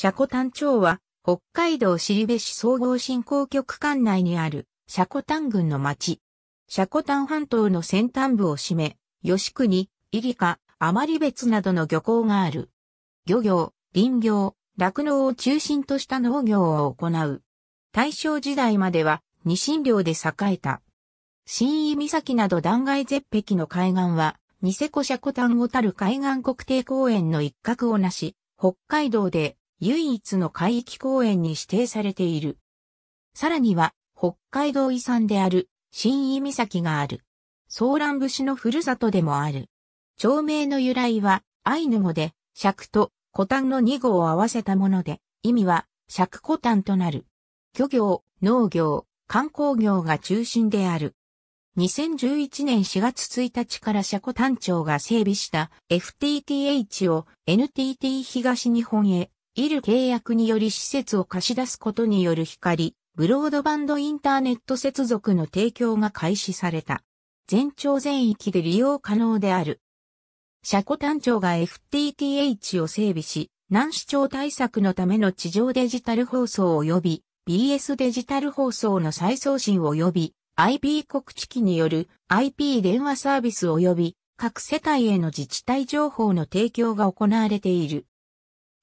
車庫丹町は、北海道尻部市総合振興局管内にある、車庫丹郡の町。車庫丹半島の先端部を占め、吉国、入鹿、余別などの漁港がある。漁業、林業、酪農を中心とした農業を行う。大正時代までは、ニシン漁で栄えた。新井岬など断崖絶壁の海岸は、ニセコシャコタンをたる海岸国定公園の一角をなし、北海道で唯一の海域公園に指定されている。さらには、北海道遺産である、新井岬がある。ソーラン節のふるさとでもある。町名の由来は、アイヌ語で、尺と古丹の二語を合わせたもので、意味は、尺古丹となる。漁業、農業、観光業が中心である。2011年4月1日から車庫丹町が整備した FTTH を NTT 東日本へいる契約により施設を貸し出すことによる光、ブロードバンドインターネット接続の提供が開始された。全長全域で利用可能である。車庫単調が FTTH を整備し、南市聴対策のための地上デジタル放送及び BS デジタル放送の再送信及び IP 告知機による IP 電話サービス及び各世帯への自治体情報の提供が行われている。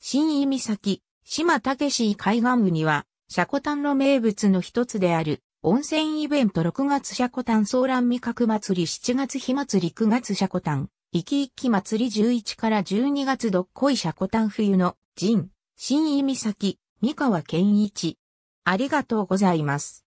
新井岬、島武市海岸部には、シャコタンの名物の一つである、温泉イベント6月シャコタンソーラン味覚祭り7月火祭り9月シャコタン、生き生き祭り11から12月どっこいシャコタン冬の陣、新井岬、三河健一。ありがとうございます。